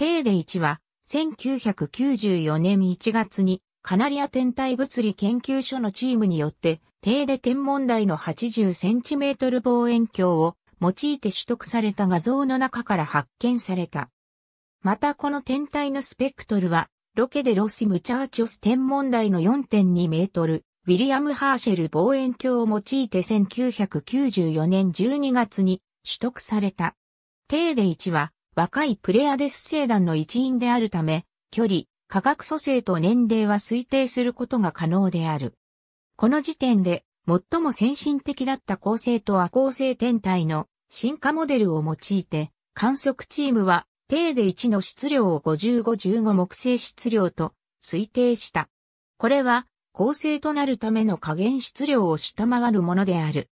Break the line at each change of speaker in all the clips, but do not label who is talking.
テーデ1は、1994年1月に、カナリア天体物理研究所のチームによって、テーデ天文台の8 0トル望遠鏡を用いて取得された画像の中から発見された。またこの天体のスペクトルは、ロケでロス・ムチャーチョス天文台の4.2メートル、ウィリアム・ハーシェル望遠鏡を用いて1994年12月に取得された。テーデ1は若いプレアデス星団の一員であるため、距離、価格組成と年齢は推定することが可能である。この時点で、最も先進的だった恒星と亜恒星天体の進化モデルを用いて、観測チームは、定で1の質量を5515木星質量と推定した。これは、恒星となるための加減質量を下回るものである。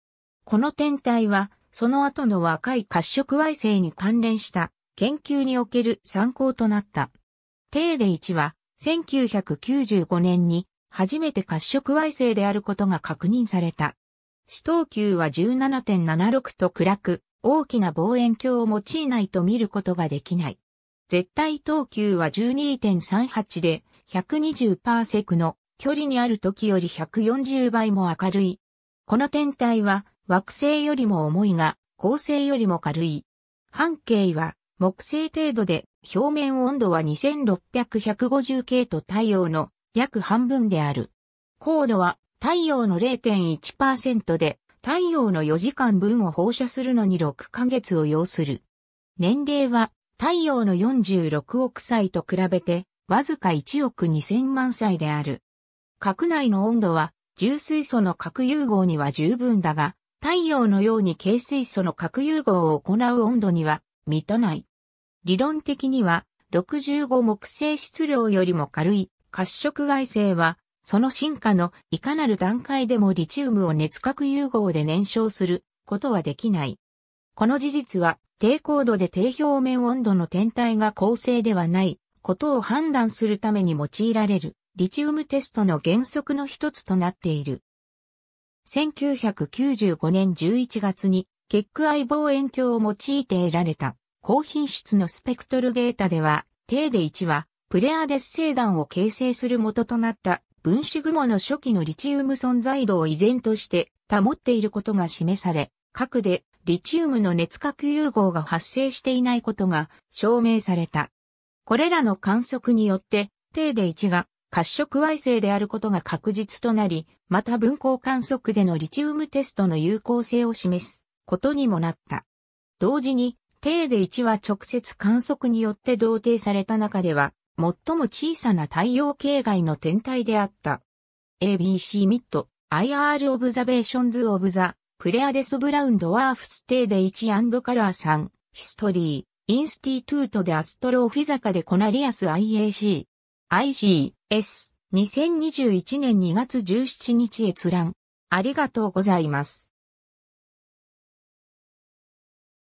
この天体は、その後の若い褐色矮星に関連した研究における参考となった。テーデ1は、1995年に初めて褐色矮星であることが確認された。死闘球は17.76と暗く、大きな望遠鏡を用いないと見ることができない。絶対等級は12.38で120パーセクの距離にある時より140倍も明るい。この天体は惑星よりも重いが恒星よりも軽い。半径は木星程度で表面温度は2600-150系と太陽の約半分である。高度は太陽の0.1%で太陽の4時間分を放射するのに6ヶ月を要する。年齢は太陽の46億歳と比べてわずか1億2000万歳である。核内の温度は重水素の核融合には十分だが、太陽のように軽水素の核融合を行う温度には満たない。理論的には、65木星質量よりも軽い褐色矮星は、その進化のいかなる段階でもリチウムを熱核融合で燃焼することはできない。この事実は低高度で低表面温度の天体が恒星ではないことを判断するために用いられるリチウムテストの原則の一つとなっている。1995年11月に結句愛望遠鏡を用いて得られた高品質のスペクトルデータでは、定で1は、プレアデス星団を形成する元となった分子雲の初期のリチウム存在度を依然として保っていることが示され、核でリチウムの熱核融合が発生していないことが証明された。これらの観測によって、定で1が褐色矮星であることが確実となり、また分光観測でのリチウムテストの有効性を示すことにもなった。同時に、低で1は直接観測によって同定された中では、最も小さな太陽系外の天体であった。ABC ミッド、IR オブザベーションズオブザ、プレアデスブラウンドワーフステーデ1カラー3、ヒストリー、インスティトゥートでアストロフィザカでコナリアス IAC、ICS、2021年2月17日閲覧。ありがとうございます。